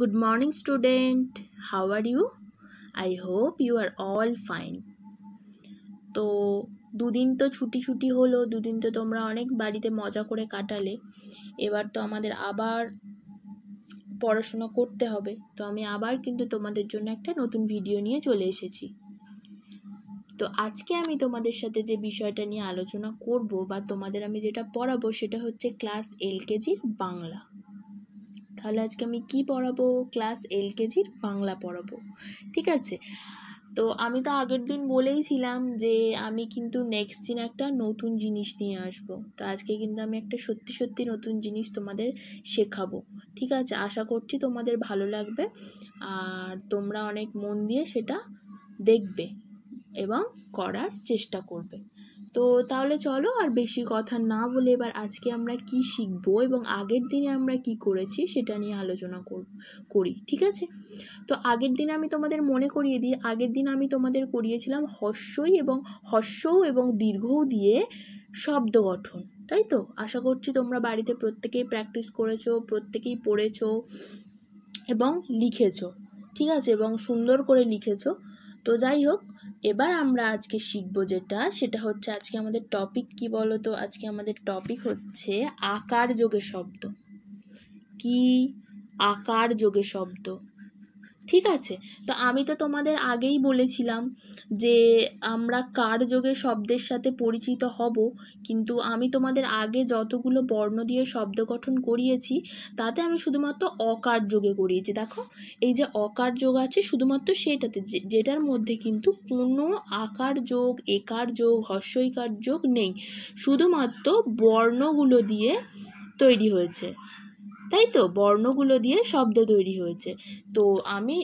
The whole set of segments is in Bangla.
Good morning student. How are you? I hope you are all fine. তো দুদিন তো ছুটি ছুটি হলো দুদিন তো তোমরা অনেক বাড়িতে মজা করে কাটালে এবার তো আমাদের আবার পড়াশোনা করতে হবে তো আমি আবার কিন্তু তোমাদের জন্য একটা নতুন ভিডিও নিয়ে চলে এসেছি তো আজকে আমি তোমাদের সাথে যে বিষয়টা নিয়ে আলোচনা করব বা তোমাদের আমি যেটা পড়াবো সেটা হচ্ছে ক্লাস এল কেজির বাংলা তাহলে আজকে আমি কি পড়াবো ক্লাস এল কেজির বাংলা পড়াবো ঠিক আছে তো আমি তো আগের দিন বলেইছিলাম যে আমি কিন্তু নেক্সট দিন একটা নতুন জিনিস নিয়ে আসব তো আজকে কিন্তু আমি একটা সত্যি সত্যি নতুন জিনিস তোমাদের শেখাবো ঠিক আছে আশা করছি তোমাদের ভালো লাগবে আর তোমরা অনেক মন দিয়ে সেটা দেখবে এবং করার চেষ্টা করবে তো তাহলে চলো আর বেশি কথা না বলে এবার আজকে আমরা কি শিখবো এবং আগের দিনে আমরা কি করেছি সেটা নিয়ে আলোচনা করি ঠিক আছে তো আগের দিন আমি তোমাদের মনে করিয়ে দিই আগের দিন আমি তোমাদের করিয়েছিলাম হস্যই এবং হস্য এবং দীর্ঘও দিয়ে শব্দ গঠন তাই তো আশা করছি তোমরা বাড়িতে প্রত্যেকেই প্র্যাকটিস করেছো প্রত্যেকেই পড়েছো এবং লিখেছো ঠিক আছে এবং সুন্দর করে লিখেছো তো যাই হোক এবার আমরা আজকে শিখবো যেটা সেটা হচ্ছে আজকে আমাদের টপিক কি বলো তো আজকে আমাদের টপিক হচ্ছে আকার যোগে শব্দ কি আকার যোগে শব্দ ঠিক আছে তো আমি তো তোমাদের আগেই বলেছিলাম যে আমরা কার যোগে শব্দের সাথে পরিচিত হব কিন্তু আমি তোমাদের আগে যতগুলো বর্ণ দিয়ে শব্দ গঠন করিয়েছি তাতে আমি শুধুমাত্র অকার যোগে করিয়েছি দেখো এই যে অকার যোগ আছে শুধুমাত্র সেটাতে যেটার মধ্যে কিন্তু কোনো আকার যোগ একার যোগ হস্যইকার যোগ নেই শুধুমাত্র বর্ণগুলো দিয়ে তৈরি হয়েছে তাই তো বর্ণগুলো দিয়ে শব্দ তৈরি হয়েছে তো আমি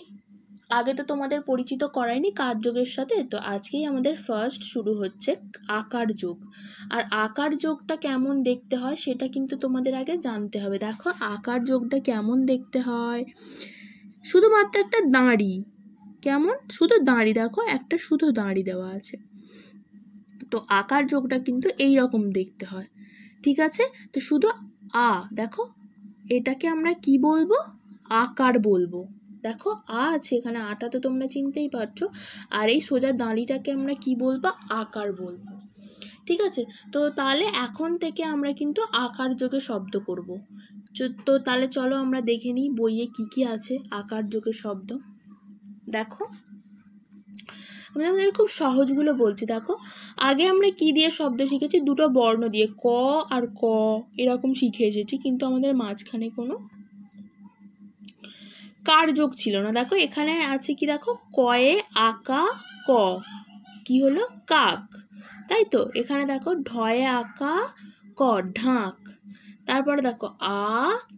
আগে তো তোমাদের পরিচিত করাইনি কার যোগের সাথে তো আজকেই আমাদের ফার্স্ট শুরু হচ্ছে আকার যোগ আর আকার যোগটা কেমন দেখতে হয় সেটা কিন্তু তোমাদের আগে জানতে হবে দেখো আকার যোগটা কেমন দেখতে হয় শুধুমাত্র একটা দাঁড়ি কেমন শুধু দাঁড়ি দেখো একটা শুধু দাঁড়ি দেওয়া আছে তো আকার যোগটা কিন্তু এই রকম দেখতে হয় ঠিক আছে তো শুধু আ দেখো এটাকে আমরা কি বলবো আকার বলবো দেখো আ আছে এখানে আটা তো তোমরা চিনতেই পারছো আর এই সোজা দাঁড়িটাকে আমরা কি বলবো আকার বলবো ঠিক আছে তো তাহলে এখন থেকে আমরা কিন্তু আকার যোগে শব্দ করব তো তাহলে চলো আমরা দেখে নিই বইয়ে কি কি আছে আকার যোগে শব্দ দেখো আমি তোমাদের খুব সহজগুলো বলছি দেখো আগে আমরা কি দিয়ে শব্দ শিখেছি দুটো বর্ণ দিয়ে ক আর ক এরকম শিখে এসেছি কিন্তু আমাদের মাঝখানে কোনো কার যোগ ছিল না দেখো এখানে আছে কি দেখো কয়ে আঁকা ক কি হলো কাক তাই তো এখানে দেখো ঢয়ে আঁকা ক ঢাক তারপরে দেখো আ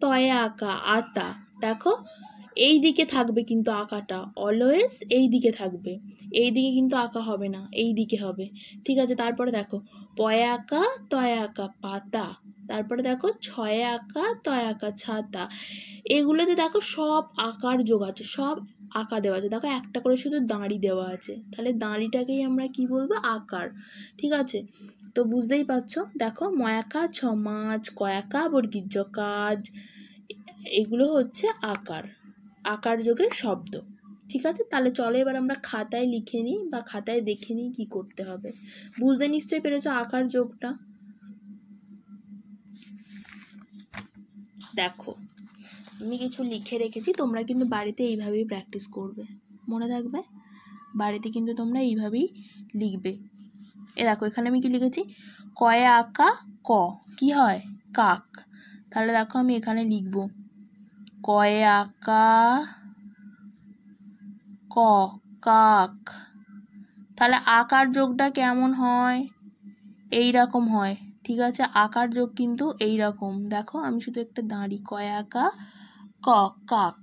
তয়ে আঁকা আতা দেখো এই দিকে থাকবে কিন্তু আঁকাটা অলওয়েজ এই দিকে থাকবে এই দিকে কিন্তু আঁকা হবে না এই দিকে হবে ঠিক আছে তারপরে দেখো পয় আঁকা তয়ে আঁকা পাতা তারপরে দেখো ছয় আঁকা তয় আঁকা ছাতা এগুলোতে দেখো সব আঁকার যোগ আছে সব আঁকা দেওয়া আছে দেখো একটা করে শুধু দাঁড়ি দেওয়া আছে তাহলে দাঁড়িটাকেই আমরা কি বলবো আকার ঠিক আছে তো বুঝতেই পারছো দেখো ময়াকা ছমাজ কয়াকা বর্গীর্য কাজ এগুলো হচ্ছে আকার আকার যোগে শব্দ ঠিক আছে তাহলে চলো এবার আমরা খাতায় লিখে নিই বা খাতায় দেখে নিই কী করতে হবে বুঝতে নিশ্চয়ই পেরেছ আকার যোগটা দেখো আমি কিছু লিখে রেখেছি তোমরা কিন্তু বাড়িতে এইভাবেই প্র্যাকটিস করবে মনে থাকবে বাড়িতে কিন্তু তোমরা এইভাবেই লিখবে এ দেখো এখানে আমি কি লিখেছি কয়ে আঁকা ক কি হয় কাক তাহলে দেখো আমি এখানে লিখবো কয়াকা ক কাক তাহলে আকার যোগটা কেমন হয় এই রকম হয় ঠিক আছে আকার যোগ কিন্তু এই রকম দেখো আমি শুধু একটা দাঁড়ি কয়াকা ক কাক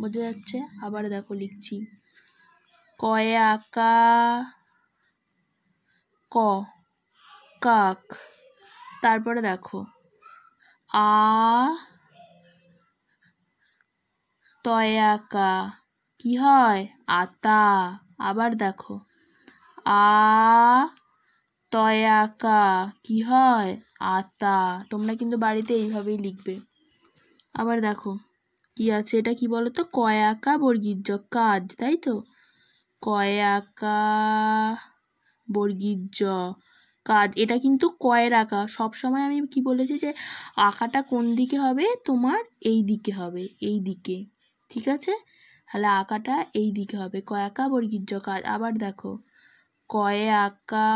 বোঝা যাচ্ছে আবার দেখো লিখছি কয়াকা ক কাক তারপরে দেখো আ তয়াকা কি হয় আতা আবার দেখো আ তয়াকা কি হয় আতা তোমরা কিন্তু বাড়িতে এইভাবেই লিখবে আবার দেখো কি আছে এটা কি বলো তো কয়াকা বর্গীর্য কাজ তাই তো কয়াকা বর্গীর্য কাজ এটা কিন্তু কয়ের আঁকা সবসময় আমি কি বলেছি যে আঁকাটা কোন দিকে হবে তোমার এই দিকে হবে এই দিকে ঠিক আছে তাহলে আঁকাটা এই দিকে হবে ক একা বর্গীর জ কাজ আবার দেখো কয়ে আঁকা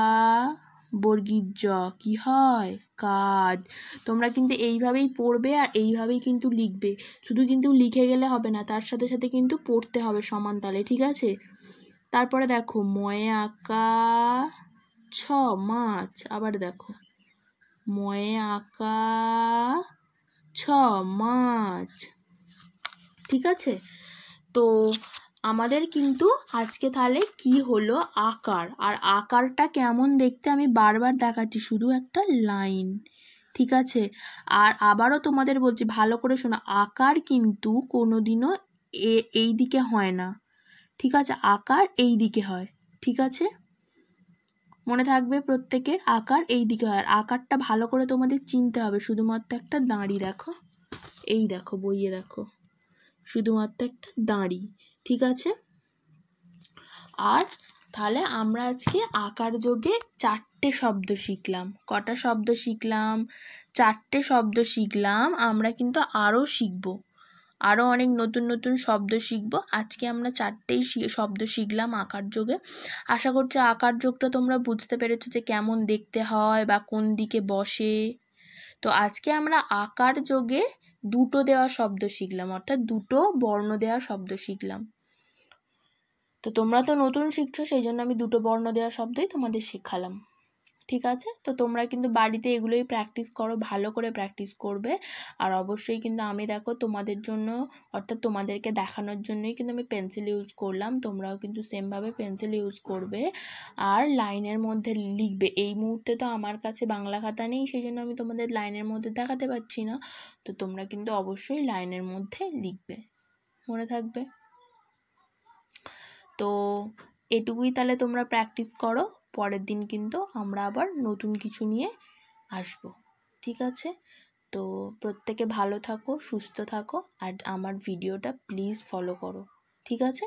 বর্গীর জ কী হয় কাজ তোমরা কিন্তু এইভাবেই পড়বে আর এইভাবেই কিন্তু লিখবে শুধু কিন্তু লিখে গেলে হবে না তার সাথে সাথে কিন্তু পড়তে হবে সমান তালে ঠিক আছে তারপরে দেখো ময়ে আঁকা ছ মাছ আবার দেখো ময়ে আঁকা ছ মাছ ঠিক আছে তো আমাদের কিন্তু আজকে তাহলে কি হলো আকার আর আকারটা কেমন দেখতে আমি বারবার দেখাচ্ছি শুধু একটা লাইন ঠিক আছে আর আবারও তোমাদের বলছি ভালো করে শোনো আকার কিন্তু কোনো দিনও এই দিকে হয় না ঠিক আছে আকার এই দিকে হয় ঠিক আছে মনে থাকবে প্রত্যেকের আকার এই দিকে হয় আর আকারটা ভালো করে তোমাদের চিনতে হবে শুধুমাত্র একটা দাঁড়ি দেখো এই দেখো বইয়ে দেখো শুধুমাত্র একটা দাঁড়ি ঠিক আছে আর তাহলে আমরা আজকে আকার যোগে চারটে শব্দ শিখলাম কটা শব্দ শিখলাম চারটে শব্দ শিখলাম আমরা কিন্তু আরও শিখব আরও অনেক নতুন নতুন শব্দ শিখব আজকে আমরা চারটেই শব্দ শিখলাম আকার যোগে আশা করছি আকার যোগটা তোমরা বুঝতে পেরেছো যে কেমন দেখতে হয় বা কোন দিকে বসে তো আজকে আমরা আকার যোগে দুটো দেওয়া শব্দ শিখলাম অর্থাৎ দুটো বর্ণ দেওয়া শব্দ শিখলাম তো তোমরা তো নতুন শিখছো সেই জন্য আমি দুটো বর্ণ দেওয়া শব্দই তোমাদের শেখালাম ঠিক আছে তো তোমরা কিন্তু বাড়িতে এগুলোই প্র্যাকটিস করো ভালো করে প্র্যাকটিস করবে আর অবশ্যই কিন্তু আমি দেখো তোমাদের জন্য অর্থাৎ তোমাদেরকে দেখানোর জন্যই কিন্তু আমি পেন্সিল ইউজ করলাম তোমরাও কিন্তু সেমভাবে পেন্সিল ইউজ করবে আর লাইনের মধ্যে লিখবে এই মুহূর্তে তো আমার কাছে বাংলা খাতা নেই সেই জন্য আমি তোমাদের লাইনের মধ্যে দেখাতে পারছি না তো তোমরা কিন্তু অবশ্যই লাইনের মধ্যে লিখবে মনে থাকবে তো এটুকুই তাহলে তোমরা প্র্যাকটিস করো পরের দিন কিন্তু আমরা আবার নতুন কিছু নিয়ে আসব ঠিক আছে তো প্রত্যেকে ভালো থাকো সুস্থ থাকো আর আমার ভিডিওটা প্লিজ ফলো করো ঠিক আছে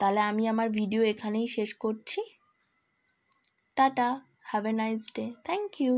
তাহলে আমি আমার ভিডিও এখানেই শেষ করছি tata have a nice day thank you